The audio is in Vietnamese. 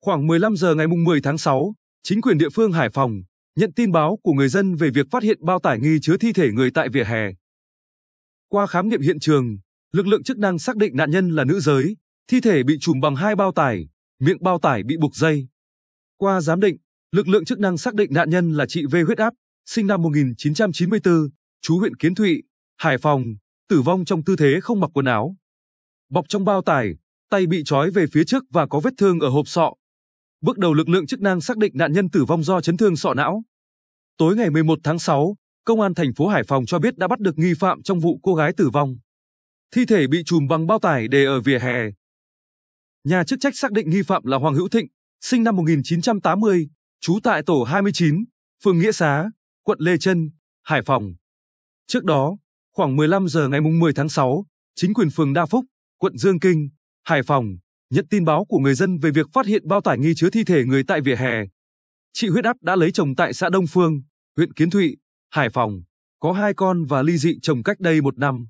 Khoảng 15 giờ ngày 10 tháng 6, chính quyền địa phương Hải Phòng nhận tin báo của người dân về việc phát hiện bao tải nghi chứa thi thể người tại vỉa hè. Qua khám nghiệm hiện trường, lực lượng chức năng xác định nạn nhân là nữ giới, thi thể bị trùm bằng hai bao tải, miệng bao tải bị buộc dây. Qua giám định, lực lượng chức năng xác định nạn nhân là chị V huyết áp, sinh năm 1994, chú huyện Kiến Thụy, Hải Phòng, tử vong trong tư thế không mặc quần áo. Bọc trong bao tải, tay bị trói về phía trước và có vết thương ở hộp sọ, Bước đầu lực lượng chức năng xác định nạn nhân tử vong do chấn thương sọ não. Tối ngày 11 tháng 6, công an thành phố Hải Phòng cho biết đã bắt được nghi phạm trong vụ cô gái tử vong. Thi thể bị trùm bằng bao tải để ở vỉa hè. Nhà chức trách xác định nghi phạm là Hoàng Hữu Thịnh, sinh năm 1980, trú tại tổ 29, phường Nghĩa Xá, quận Lê Trân, Hải Phòng. Trước đó, khoảng 15 giờ ngày 10 tháng 6, chính quyền phường Đa Phúc, quận Dương Kinh, Hải Phòng Nhận tin báo của người dân về việc phát hiện bao tải nghi chứa thi thể người tại vỉa hè, chị huyết áp đã lấy chồng tại xã Đông Phương, huyện Kiến Thụy, Hải Phòng, có hai con và ly dị chồng cách đây một năm.